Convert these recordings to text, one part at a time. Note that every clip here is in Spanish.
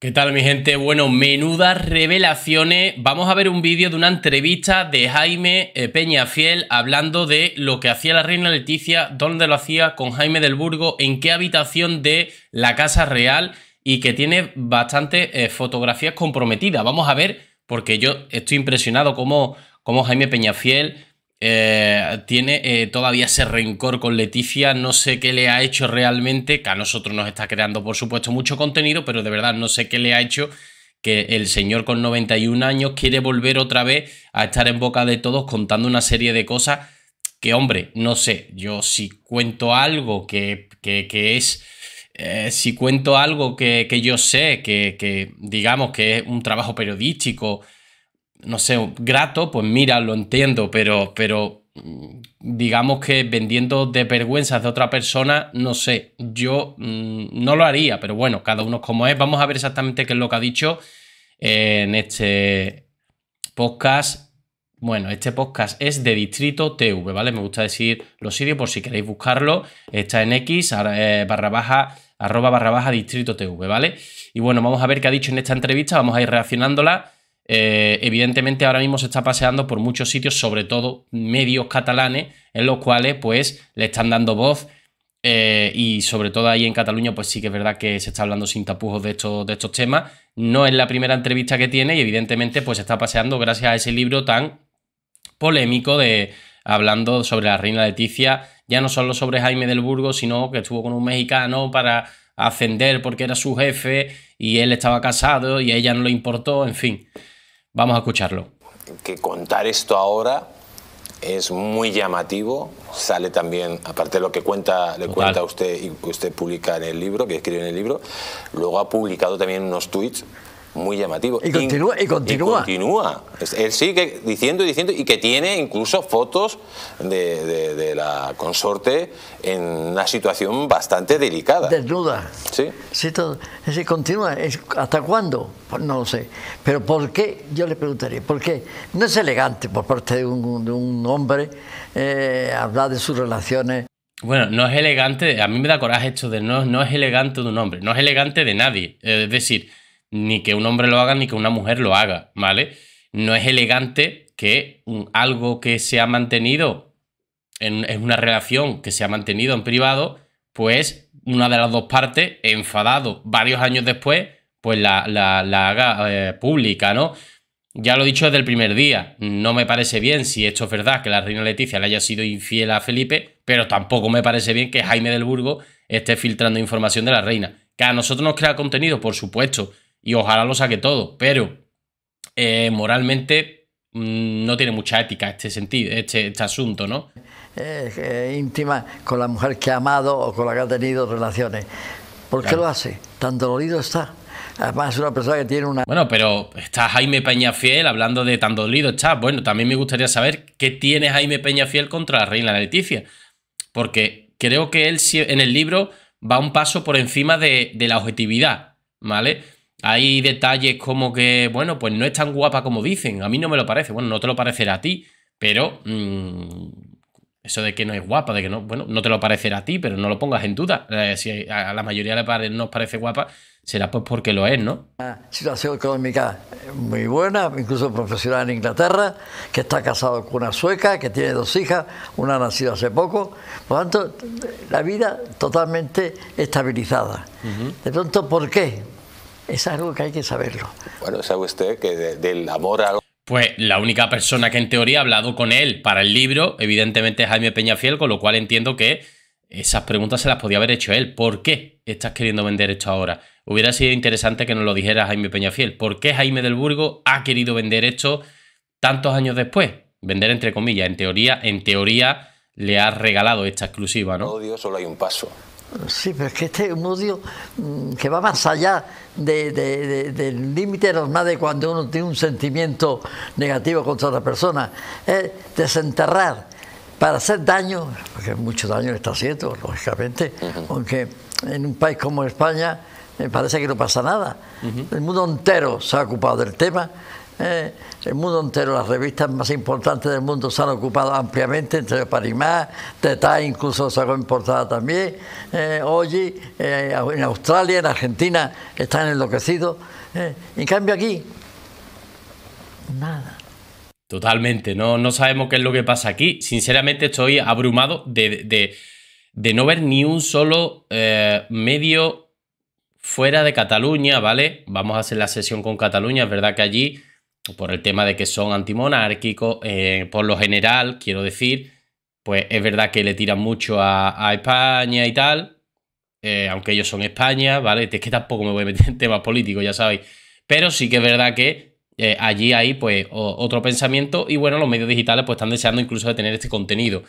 ¿Qué tal mi gente? Bueno, menudas revelaciones. Vamos a ver un vídeo de una entrevista de Jaime eh, Peñafiel hablando de lo que hacía la reina Leticia, dónde lo hacía con Jaime del Burgo, en qué habitación de la Casa Real y que tiene bastantes eh, fotografías comprometidas. Vamos a ver, porque yo estoy impresionado cómo, cómo Jaime Peñafiel eh, tiene eh, todavía ese rencor con Leticia, no sé qué le ha hecho realmente, que a nosotros nos está creando por supuesto mucho contenido, pero de verdad no sé qué le ha hecho que el señor con 91 años quiere volver otra vez a estar en boca de todos contando una serie de cosas que, hombre, no sé, yo si cuento algo que, es... Eh, si cuento algo que, que yo sé, que, digamos que es un trabajo periodístico, no sé, grato, pues mira, lo entiendo, pero, pero mm, digamos que vendiendo de vergüenza de otra persona, no sé, yo mm, no lo haría, pero bueno, cada uno como es. Vamos a ver exactamente qué es lo que ha dicho eh, en este podcast. Bueno, este podcast es de Distrito TV, ¿vale? Me gusta decir los sitios por si queréis buscarlo. Está en X, eh, barra baja, arroba barra baja Distrito TV, ¿vale? Y bueno, vamos a ver qué ha dicho en esta entrevista, vamos a ir reaccionándola. Eh, evidentemente ahora mismo se está paseando por muchos sitios, sobre todo medios catalanes, en los cuales pues le están dando voz eh, y sobre todo ahí en Cataluña, pues sí que es verdad que se está hablando sin tapujos de estos, de estos temas. No es la primera entrevista que tiene y evidentemente pues está paseando gracias a ese libro tan polémico de hablando sobre la reina Leticia, ya no solo sobre Jaime del Burgo, sino que estuvo con un mexicano para ascender porque era su jefe y él estaba casado y a ella no le importó, en fin. Vamos a escucharlo. Que contar esto ahora es muy llamativo. Sale también, aparte de lo que cuenta, le cuenta cuenta usted y usted publica en el libro, que escribe en el libro, luego ha publicado también unos tweets muy llamativo. Y continúa, y continúa. Él sigue diciendo y diciendo, y que tiene incluso fotos de, la consorte en una situación bastante delicada. Desnuda. Sí. Sí, todo. Es decir, continúa. ¿Hasta cuándo? Pues no lo sé. Pero ¿por qué? Yo le preguntaría, ¿por qué? No es elegante por parte de un, hombre eh, hablar de sus relaciones bueno, no es elegante, a mí me da coraje esto de no, no es elegante de un hombre, no es elegante de nadie. Eh, es decir, ni que un hombre lo haga ni que una mujer lo haga, ¿vale? No es elegante que algo que se ha mantenido en, una relación que se ha mantenido en privado, pues una de las dos partes, enfadado varios años después, pues la, haga eh, pública, ¿no? Ya lo he dicho desde el primer día, no me parece bien si esto es verdad que la reina Leticia le haya sido infiel a Felipe, pero tampoco me parece bien que Jaime del Burgo esté filtrando información de la reina. Que a nosotros nos crea contenido, por supuesto, y ojalá lo saque todo, pero eh, moralmente mm, no tiene mucha ética este sentido, este, este, asunto, ¿no? Eh, íntima con la mujer que ha amado o con la que ha tenido relaciones. ¿Por qué lo hace? Tan dolorido está. Además, es una persona que tiene una. Bueno, pero está Jaime Peñafiel hablando de tan dolido está. Bueno, también me gustaría saber qué tiene Jaime Fiel contra la reina Leticia. Porque creo que él en el libro va un paso por encima de, de la objetividad, ¿vale? Hay detalles como que, bueno, pues no es tan guapa como dicen. A mí no me lo parece. Bueno, no te lo parecerá a ti, pero mm, eso de que no es guapa, de que no, bueno, no te lo parecerá a ti, pero no lo pongas en duda. Eh, si a la mayoría de no nos parece guapa, será pues porque lo es, ¿no? Una situación económica muy buena, incluso profesional en Inglaterra, que está casado con una sueca, que tiene dos hijas, una ha nacido hace poco. Por lo tanto, la vida totalmente estabilizada. De pronto, ¿por qué? Es algo que hay que saberlo. Bueno, sabe usted que del amor a... Pues la única persona que en teoría ha hablado con él para el libro, evidentemente es Jaime Peñafiel, con lo cual entiendo que esas preguntas se las podía haber hecho él. ¿Por qué estás queriendo vender esto ahora? Hubiera sido interesante que nos lo dijera Jaime Peñafiel. ¿Por qué Jaime del Burgo ha querido vender esto tantos años después? Vender entre comillas, en teoría, en teoría le ha regalado esta exclusiva, ¿no? Odio, solo hay un paso. Sí, pero es que este es un odio mm, que va más allá del límite normal de cuando uno tiene un sentimiento negativo contra otra persona. Es desenterrar para hacer daño, porque mucho daño está haciendo, lógicamente, aunque en un país como España me eh, parece que no pasa nada. El mundo entero se ha ocupado del tema eh, el mundo entero, las revistas más importantes del mundo se han ocupado ampliamente, entre Parimá, Tetá incluso sacó ha portada también, Hoy eh, eh, en Australia, en Argentina están enloquecidos. en cambio aquí, nada. Totalmente, no, no sabemos qué es lo que pasa aquí. Sinceramente estoy abrumado de, de no ver ni un solo medio fuera de Cataluña, ¿vale? Vamos a hacer la sesión con Cataluña, es verdad que allí por el tema de que son antimonárquicos, eh, por lo general, quiero decir, pues es verdad que le tiran mucho a, España y tal, eh, aunque ellos son España, ¿vale? Es que tampoco me voy a meter en temas políticos, ya sabéis. Pero sí que es verdad que eh, allí hay pues otro pensamiento y bueno, los medios digitales pues están deseando incluso de tener este contenido.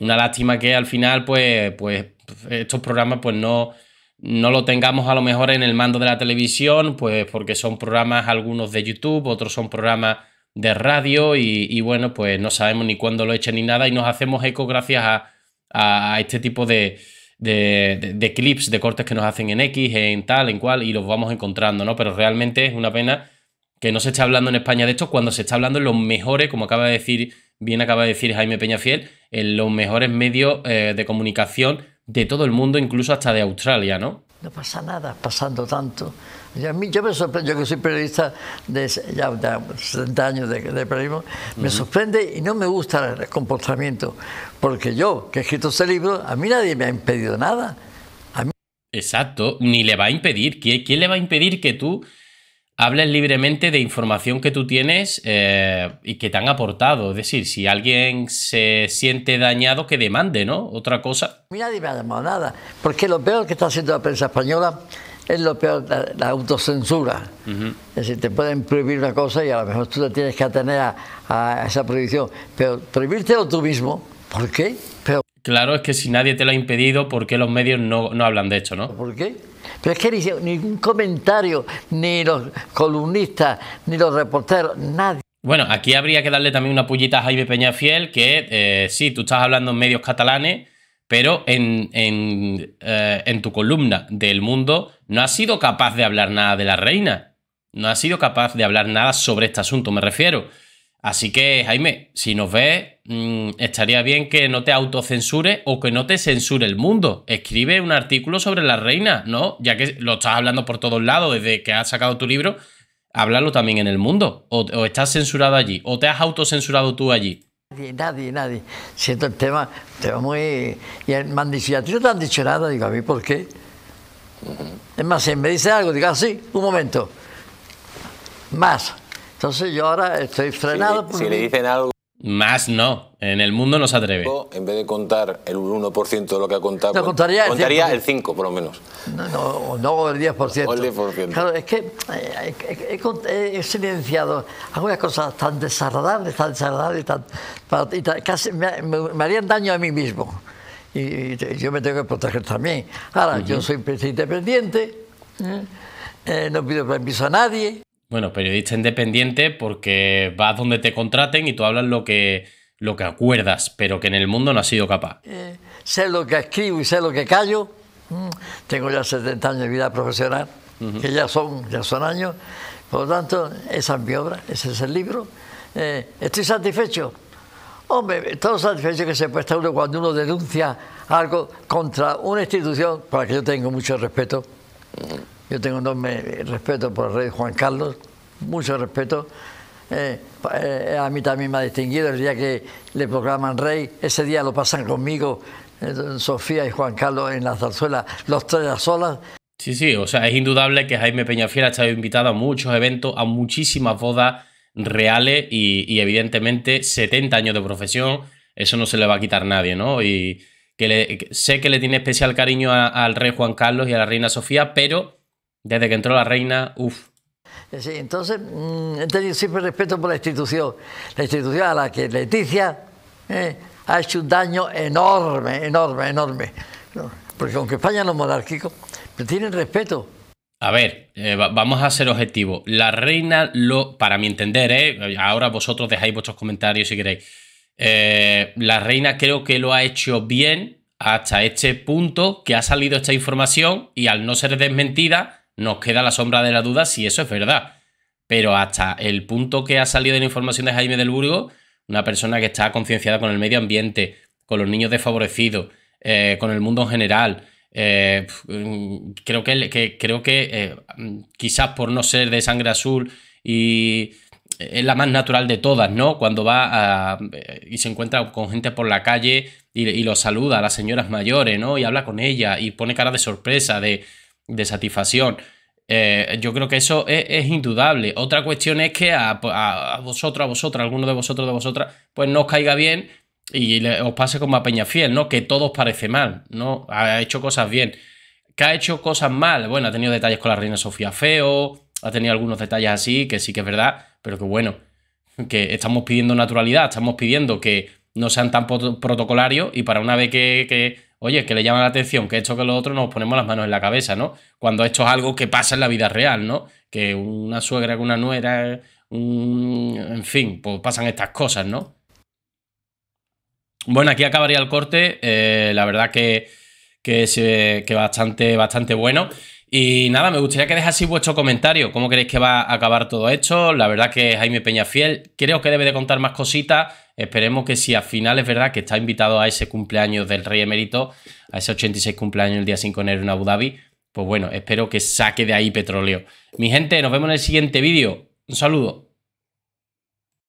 Una lástima que al final pues, pues estos programas pues no no lo tengamos a lo mejor en el mando de la televisión, pues porque son programas algunos de YouTube, otros son programas de radio y, bueno, pues no sabemos ni cuándo lo echen ni nada y nos hacemos eco gracias a, a este tipo de, de, clips, de cortes que nos hacen en X, en tal, en cual y los vamos encontrando, ¿no? Pero realmente es una pena que no se esté hablando en España de esto cuando se está hablando en los mejores, como acaba de decir, bien acaba de decir Jaime Peñafiel, en los mejores medios eh, de comunicación de todo el mundo, incluso hasta de Australia, ¿no? No pasa nada, pasando tanto. Yo, a mí, yo me sorprendo, que soy periodista de ya, 70 años de, periodismo, me sorprende y no me gusta el comportamiento, porque yo, que he escrito este libro, a mí nadie me ha impedido nada. Exacto, ni le va a impedir. ¿Quién le va a impedir que tú hablen libremente de información que tú tienes eh, y que te han aportado. Es decir, si alguien se siente dañado, que demande, ¿no? Otra cosa. Mira, me ha demandado nada, porque lo peor que está haciendo la prensa española es lo peor, la, autocensura. Es decir, te pueden prohibir una cosa y a lo mejor tú la tienes que atener a, esa prohibición, pero prohibírtelo tú mismo, ¿por qué? Pero Claro, es que si nadie te lo ha impedido, ¿por qué los medios no, hablan de esto, no? ¿Por qué? Pero es que ni, ningún comentario, ni los columnistas, ni los reporteros, nadie. Bueno, aquí habría que darle también una pullita a Jaime Peñafiel, que eh, sí, tú estás hablando en medios catalanes, pero en, eh, en, tu columna del mundo no has sido capaz de hablar nada de la reina. No has sido capaz de hablar nada sobre este asunto, me refiero. Así que, Jaime, si nos ves, mm, estaría bien que no te autocensure o que no te censure el mundo. Escribe un artículo sobre la reina, ¿no? Ya que lo estás hablando por todos lados desde que has sacado tu libro, háblalo también en el mundo. O, estás censurado allí, o te has autocensurado tú allí. Nadie, nadie, nadie. Siento el tema, tema muy. Y me han dicho, no te han dicho nada? Digo, ¿a mí por qué? Es más, si me dice algo, digo, así, ah, un momento. Más entonces yo ahora estoy frenado. Si, le dicen algo. Más no, en el mundo no se atreve. En vez de contar el 1% de lo que ha contado, pues contaría, el, 5, por lo menos. No, no, el 10%. el 10%. Claro, es que eh, eh, eh, he, silenciado algunas cosas tan desagradables, tan desagradables, tan, tan, casi me, harían daño a mí mismo. Y, yo me tengo que proteger también. Ahora, yo soy independiente, no pido permiso a nadie. Bueno, periodista independiente porque vas donde te contraten y tú hablas lo que, lo que acuerdas, pero que en el mundo no has sido capaz. Eh, sé lo que escribo y sé lo que callo. Mm, tengo ya 70 años de vida profesional, que ya son, ya son años. Por lo tanto, esa es mi obra, ese es el libro. Eh, ¿Estoy satisfecho? Hombre, todo satisfecho que se puede estar uno cuando uno denuncia algo contra una institución para la que yo tengo mucho respeto. Yo tengo enorme respeto por el rey Juan Carlos, mucho respeto. Eh, eh, a mí también me ha distinguido el día que le proclaman rey, ese día lo pasan conmigo, eh, Sofía y Juan Carlos en la zarzuela, los tres a solas. Sí, sí, o sea, es indudable que Jaime Peñafiel ha estado invitado a muchos eventos, a muchísimas bodas reales y, evidentemente 70 años de profesión, eso no se le va a quitar nadie, ¿no? Y que, sé que le tiene especial cariño al rey Juan Carlos y a la reina Sofía, pero desde que entró la reina, uff, entonces, he mm, tenido siempre respeto por la institución, la institución a la que Leticia eh, ha hecho un daño enorme, enorme, enorme. Porque aunque España no es monárquico, pero tienen respeto. A ver, eh, vamos a ser objetivos. La reina, lo, para mi entender, eh, ahora vosotros dejáis vuestros comentarios si queréis. la reina creo que lo ha hecho bien hasta este punto que ha salido esta información y al no ser desmentida, nos queda la sombra de la duda si eso es verdad. Pero hasta el punto que ha salido de la información de Jaime del Burgo, una persona que está concienciada con el medio ambiente, con los niños desfavorecidos, eh, con el mundo en general, eh, mm, creo que, creo que eh, mm, quizás por no ser de sangre azul y es la más natural de todas, ¿no? Cuando va y se encuentra con gente por la calle y, los saluda a las señoras mayores, ¿no? Y habla con ella y pone cara de sorpresa, de, de satisfacción. Eh, yo creo que eso es, indudable. Otra cuestión es que a, vosotros, a vosotras, alguno de vosotros, de vosotras, pues no os caiga bien y os pase como a Peña Fiel, ¿no? Que todo os parece mal, ¿no? Ha hecho cosas bien. Que ha hecho cosas mal. Bueno, ha tenido detalles con la reina Sofía Feo, ha tenido algunos detalles así, que sí que es verdad, pero que bueno, que estamos pidiendo naturalidad, estamos pidiendo que no sean tan protocolarios y para una vez que, que, oye, que le llama la atención, que esto que lo otro, nos ponemos las manos en la cabeza, ¿no? Cuando esto es algo que pasa en la vida real, ¿no? Que una suegra, que una nuera, un... en fin, pues pasan estas cosas, ¿no? Bueno, aquí acabaría el corte, eh, la verdad que, que, que bastante, bastante bueno. Y nada, me gustaría que dejaseis vuestro comentario. ¿Cómo creéis que va a acabar todo esto? La verdad que Jaime Fiel creo que debe de contar más cositas. Esperemos que si al final es verdad que está invitado a ese cumpleaños del rey emérito, a ese 86 cumpleaños el día 5 de enero en Abu Dhabi, pues bueno, espero que saque de ahí petróleo. Mi gente, nos vemos en el siguiente vídeo. Un saludo.